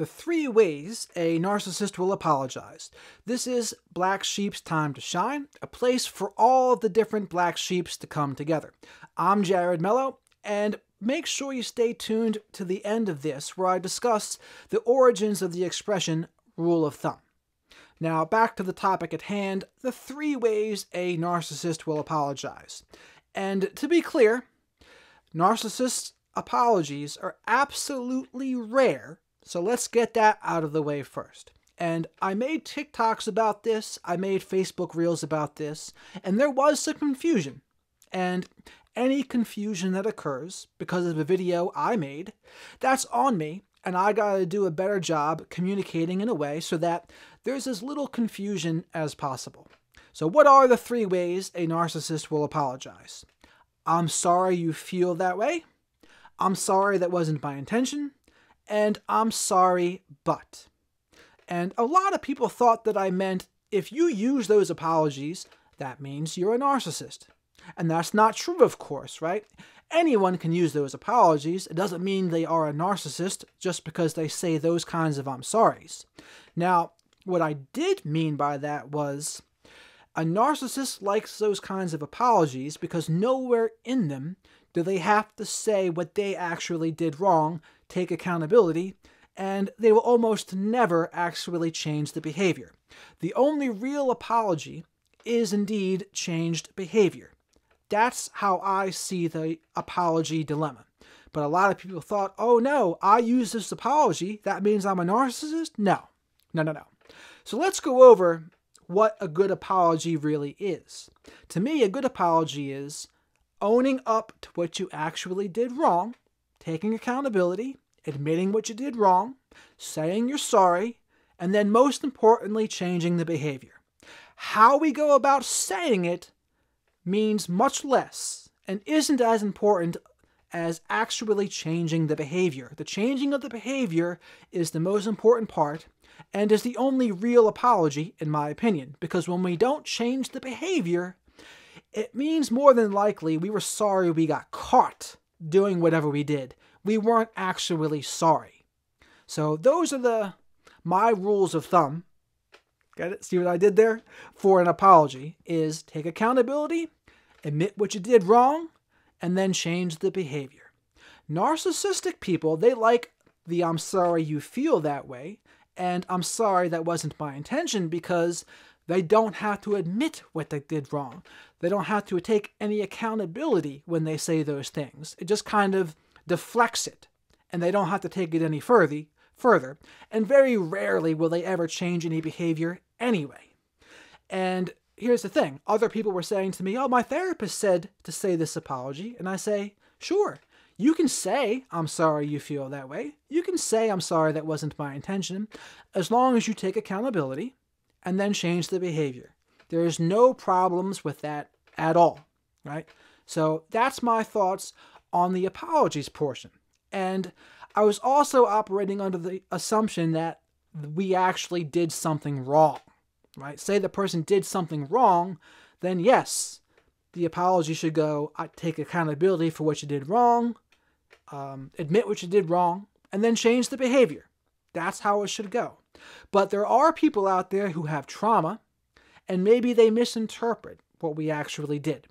The three ways a narcissist will apologize. This is Black Sheep's Time to Shine, a place for all the different black sheeps to come together. I'm Jared Mello, and make sure you stay tuned to the end of this, where I discuss the origins of the expression rule of thumb. Now, back to the topic at hand the three ways a narcissist will apologize. And to be clear, narcissists' apologies are absolutely rare so let's get that out of the way first. And I made TikToks about this, I made Facebook Reels about this, and there was some confusion. And any confusion that occurs because of a video I made, that's on me, and I gotta do a better job communicating in a way so that there's as little confusion as possible. So, what are the three ways a narcissist will apologize? I'm sorry you feel that way. I'm sorry that wasn't my intention and I'm sorry, but. And a lot of people thought that I meant if you use those apologies, that means you're a narcissist. And that's not true, of course, right? Anyone can use those apologies. It doesn't mean they are a narcissist just because they say those kinds of I'm sorry's. Now, what I did mean by that was a narcissist likes those kinds of apologies because nowhere in them do they have to say what they actually did wrong, take accountability, and they will almost never actually change the behavior. The only real apology is indeed changed behavior. That's how I see the apology dilemma. But a lot of people thought, oh no, I use this apology. That means I'm a narcissist? No, no, no, no. So let's go over what a good apology really is. To me, a good apology is owning up to what you actually did wrong, taking accountability, admitting what you did wrong, saying you're sorry, and then most importantly, changing the behavior. How we go about saying it means much less and isn't as important as actually changing the behavior. The changing of the behavior is the most important part and is the only real apology, in my opinion, because when we don't change the behavior, it means more than likely we were sorry we got caught doing whatever we did. We weren't actually sorry. So those are the my rules of thumb. Got it? See what I did there? For an apology is take accountability, admit what you did wrong, and then change the behavior. Narcissistic people, they like the I'm sorry you feel that way, and I'm sorry that wasn't my intention because they don't have to admit what they did wrong. They don't have to take any accountability when they say those things. It just kind of deflects it, and they don't have to take it any further. Further, and very rarely will they ever change any behavior anyway. And here's the thing: other people were saying to me, "Oh, my therapist said to say this apology," and I say, "Sure, you can say, I'm sorry you feel that way. You can say, I'm sorry that wasn't my intention, as long as you take accountability and then change the behavior. There is no problems with that at all, right? So that's my thoughts on the apologies portion. And I was also operating under the assumption that we actually did something wrong, right? Say the person did something wrong, then yes, the apology should go, I take accountability for what you did wrong, um, admit what you did wrong, and then change the behavior. That's how it should go. But there are people out there who have trauma, and maybe they misinterpret what we actually did.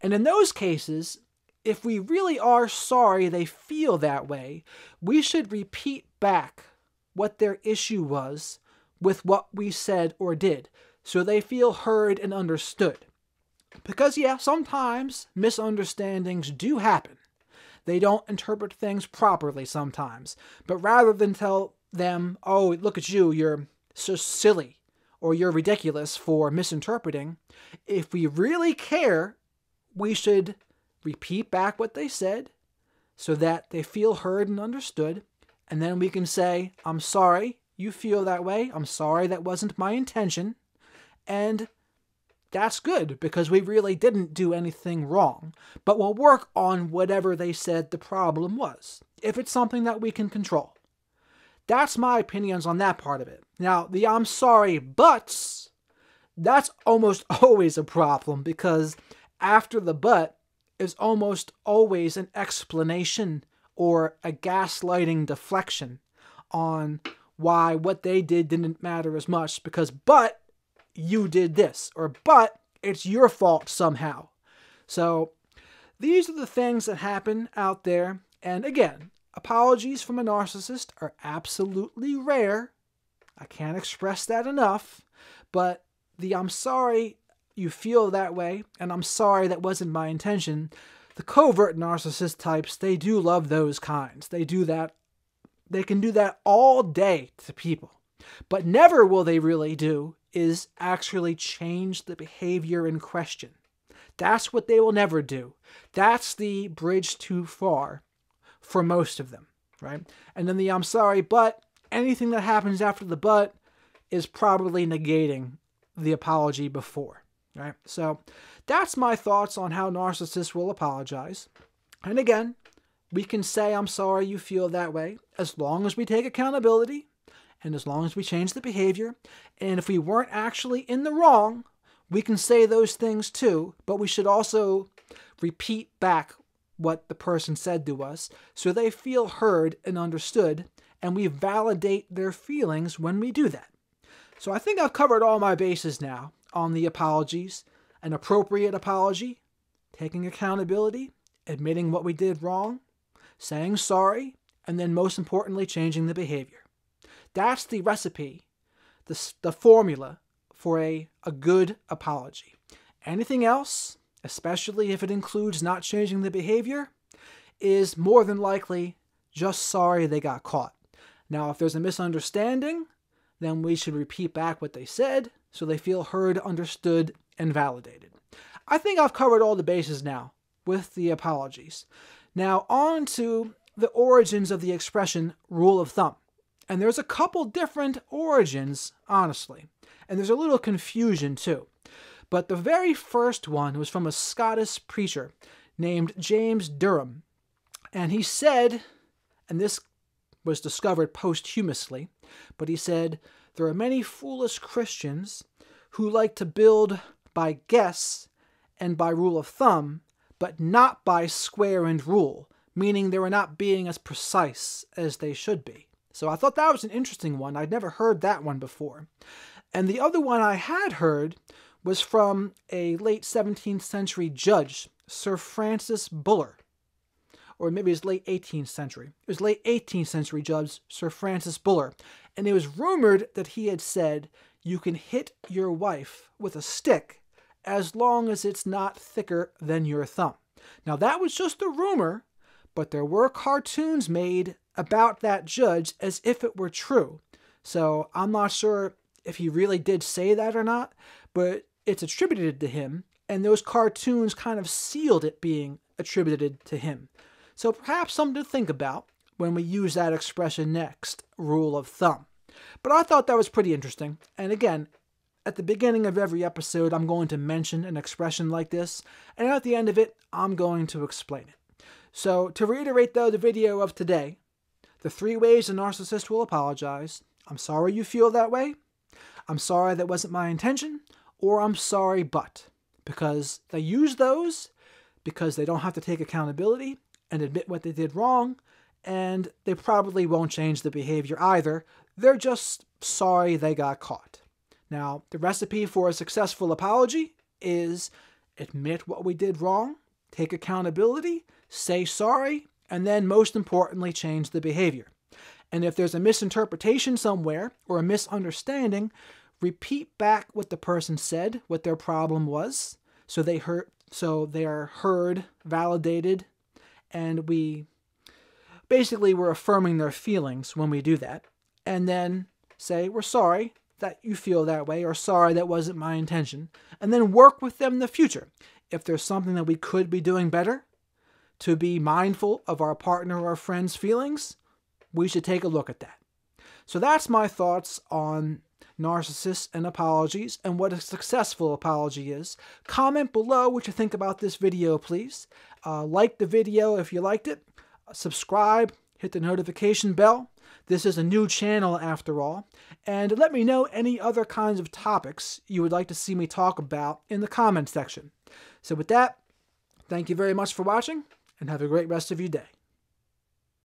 And in those cases, if we really are sorry they feel that way, we should repeat back what their issue was with what we said or did so they feel heard and understood. Because, yeah, sometimes misunderstandings do happen. They don't interpret things properly sometimes, but rather than tell them, oh, look at you, you're so silly, or you're ridiculous for misinterpreting. If we really care, we should repeat back what they said so that they feel heard and understood. And then we can say, I'm sorry you feel that way. I'm sorry that wasn't my intention. And that's good because we really didn't do anything wrong, but we'll work on whatever they said the problem was, if it's something that we can control. That's my opinions on that part of it. Now, the I'm sorry buts, that's almost always a problem because after the but is almost always an explanation or a gaslighting deflection on why what they did didn't matter as much because but you did this or but it's your fault somehow. So these are the things that happen out there. And again, Apologies from a narcissist are absolutely rare. I can't express that enough, but the I'm sorry you feel that way, and I'm sorry that wasn't my intention. The covert narcissist types, they do love those kinds. They do that, they can do that all day to people. But never will they really do is actually change the behavior in question. That's what they will never do. That's the bridge too far for most of them, right? And then the I'm sorry, but anything that happens after the but is probably negating the apology before, right? So that's my thoughts on how narcissists will apologize. And again, we can say, I'm sorry you feel that way, as long as we take accountability and as long as we change the behavior. And if we weren't actually in the wrong, we can say those things too, but we should also repeat back what the person said to us, so they feel heard and understood, and we validate their feelings when we do that. So I think I've covered all my bases now on the apologies an appropriate apology, taking accountability, admitting what we did wrong, saying sorry, and then most importantly, changing the behavior. That's the recipe, the, the formula for a, a good apology. Anything else? especially if it includes not changing the behavior, is more than likely just sorry they got caught. Now, if there's a misunderstanding, then we should repeat back what they said so they feel heard, understood, and validated. I think I've covered all the bases now with the apologies. Now, on to the origins of the expression rule of thumb. And there's a couple different origins, honestly. And there's a little confusion too. But the very first one was from a Scottish preacher named James Durham. And he said, and this was discovered posthumously, but he said, There are many foolish Christians who like to build by guess and by rule of thumb, but not by square and rule, meaning they were not being as precise as they should be. So I thought that was an interesting one. I'd never heard that one before. And the other one I had heard was from a late 17th century judge, Sir Francis Buller, or maybe it was late 18th century. It was late 18th century judge, Sir Francis Buller, and it was rumored that he had said, You can hit your wife with a stick as long as it's not thicker than your thumb. Now, that was just a rumor, but there were cartoons made about that judge as if it were true. So I'm not sure if he really did say that or not, but it's attributed to him, and those cartoons kind of sealed it being attributed to him. So perhaps something to think about when we use that expression next, rule of thumb. But I thought that was pretty interesting. And again, at the beginning of every episode, I'm going to mention an expression like this, and at the end of it, I'm going to explain it. So, to reiterate though, the video of today the three ways a narcissist will apologize I'm sorry you feel that way, I'm sorry that wasn't my intention, or I'm sorry, but, because they use those because they don't have to take accountability and admit what they did wrong, and they probably won't change the behavior either. They're just sorry they got caught. Now, the recipe for a successful apology is admit what we did wrong, take accountability, say sorry, and then most importantly, change the behavior. And if there's a misinterpretation somewhere or a misunderstanding, repeat back what the person said, what their problem was, so they heard so they are heard, validated, and we basically we're affirming their feelings when we do that. And then say, "We're sorry that you feel that way," or "Sorry, that wasn't my intention." And then work with them in the future. If there's something that we could be doing better, to be mindful of our partner or our friend's feelings, we should take a look at that. So that's my thoughts on narcissists, and apologies, and what a successful apology is. Comment below what you think about this video, please. Uh, like the video if you liked it. Subscribe, hit the notification bell. This is a new channel after all. And let me know any other kinds of topics you would like to see me talk about in the comment section. So with that, thank you very much for watching, and have a great rest of your day.